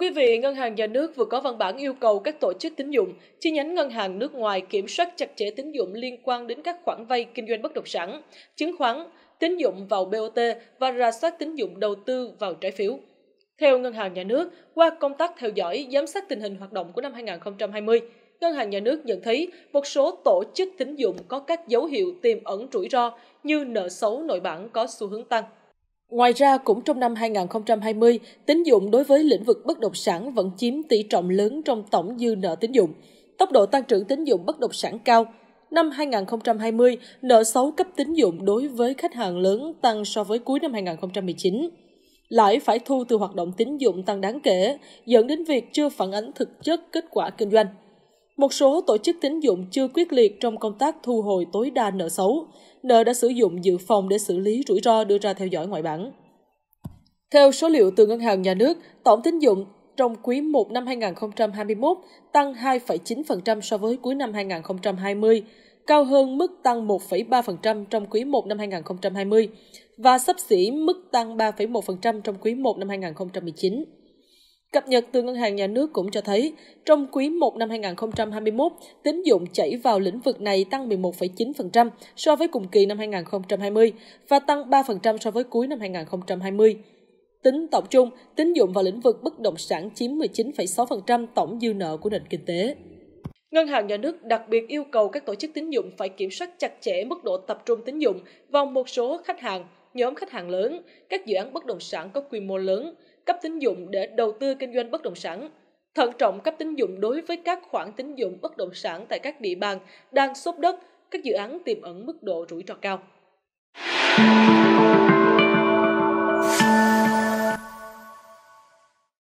quý vị, Ngân hàng Nhà nước vừa có văn bản yêu cầu các tổ chức tín dụng, chi nhánh ngân hàng nước ngoài kiểm soát chặt chẽ tín dụng liên quan đến các khoản vay kinh doanh bất động sản, chứng khoán, tín dụng vào BOT và ra soát tín dụng đầu tư vào trái phiếu. Theo Ngân hàng Nhà nước, qua công tác theo dõi, giám sát tình hình hoạt động của năm 2020, Ngân hàng Nhà nước nhận thấy một số tổ chức tín dụng có các dấu hiệu tiềm ẩn rủi ro như nợ xấu nội bản có xu hướng tăng. Ngoài ra, cũng trong năm 2020, tín dụng đối với lĩnh vực bất động sản vẫn chiếm tỷ trọng lớn trong tổng dư nợ tín dụng. Tốc độ tăng trưởng tín dụng bất động sản cao. Năm 2020, nợ xấu cấp tín dụng đối với khách hàng lớn tăng so với cuối năm 2019. Lãi phải thu từ hoạt động tín dụng tăng đáng kể, dẫn đến việc chưa phản ánh thực chất kết quả kinh doanh. Một số tổ chức tín dụng chưa quyết liệt trong công tác thu hồi tối đa nợ xấu, nợ đã sử dụng dự phòng để xử lý rủi ro đưa ra theo dõi ngoại bảng. Theo số liệu từ Ngân hàng Nhà nước, tổng tín dụng trong quý 1 năm 2021 tăng 2,9% so với cuối năm 2020, cao hơn mức tăng 1,3% trong quý 1 năm 2020 và sắp xỉ mức tăng 3,1% trong quý 1 năm 2019. Cập nhật từ Ngân hàng Nhà nước cũng cho thấy, trong quý 1 năm 2021, tín dụng chảy vào lĩnh vực này tăng 11,9% so với cùng kỳ năm 2020 và tăng 3% so với cuối năm 2020. Tính tổng chung, tín dụng vào lĩnh vực bất động sản chiếm 19,6% tổng dư nợ của nền kinh tế. Ngân hàng nhà nước đặc biệt yêu cầu các tổ chức tín dụng phải kiểm soát chặt chẽ mức độ tập trung tín dụng vào một số khách hàng nhóm khách hàng lớn, các dự án bất động sản có quy mô lớn, cấp tín dụng để đầu tư kinh doanh bất động sản, thận trọng cấp tín dụng đối với các khoản tín dụng bất động sản tại các địa bàn đang sốt đất, các dự án tiềm ẩn mức độ rủi ro cao.